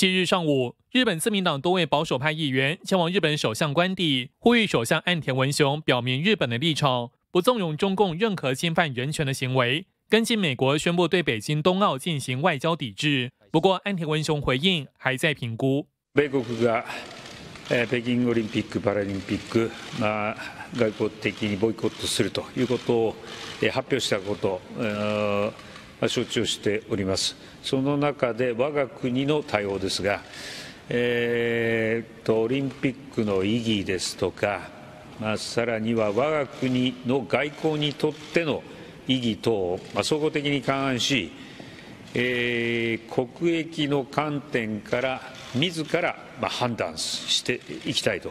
七日上午，日本自民党多位保守派议员前往日本首相官邸，呼吁首相岸田文雄表明日本的立场，不纵容中共任何侵犯人权的行为。跟进美国宣布对北京冬奥进行外交抵制，不过岸田文雄回应还在评估。国がえ北京オリンピックパラリンピックまあ外交的にボイコットするということをえ発表したこと。承知をしておりますその中で我が国の対応ですが、えーと、オリンピックの意義ですとか、まあ、さらには我が国の外交にとっての意義等を、ま総合的に勘案し、えー、国益の観点から自ら、ま判断していきたいと、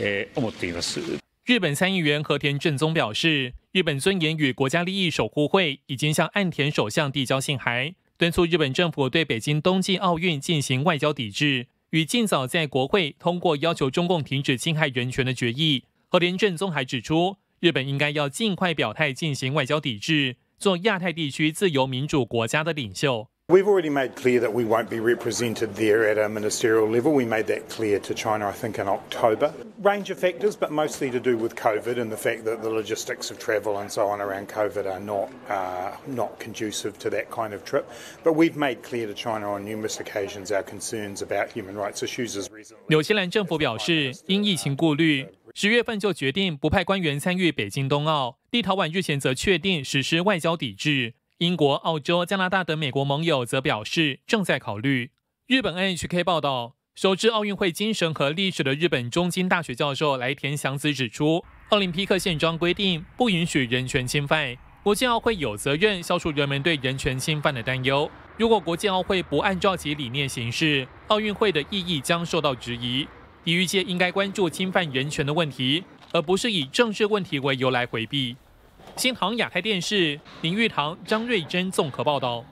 え思っています。日本参议员和田正宗表示，日本尊严与国家利益守护会已经向岸田首相递交信函，敦促日本政府对北京冬季奥运进行外交抵制，与尽早在国会通过要求中共停止侵害人权的决议。和田正宗还指出，日本应该要尽快表态进行外交抵制，做亚太地区自由民主国家的领袖。We've already made clear that we won't be represented there at a ministerial level. We made that clear to China, I think, in October. Range of factors, but mostly to do with COVID and the fact that the logistics of travel and so on around COVID are not uh, not conducive to that kind of trip. But we've made clear to China on numerous occasions our concerns about human rights issues as recently. 纽西兰政府表示，因疫情顾虑，十月份就决定不派官员参与北京冬奥。立陶宛日前则确定实施外交抵制。英国、澳洲、加拿大等美国盟友则表示正在考虑。日本 NHK 报道，熟知奥运会精神和历史的日本中京大学教授来田祥子指出，奥林匹克宪章规定不允许人权侵犯，国际奥会有责任消除人们对人权侵犯的担忧。如果国际奥会不按照其理念行事，奥运会的意义将受到质疑。体育界应该关注侵犯人权的问题，而不是以政治问题为由来回避。新唐亚太电视林玉堂、张瑞珍综合报道。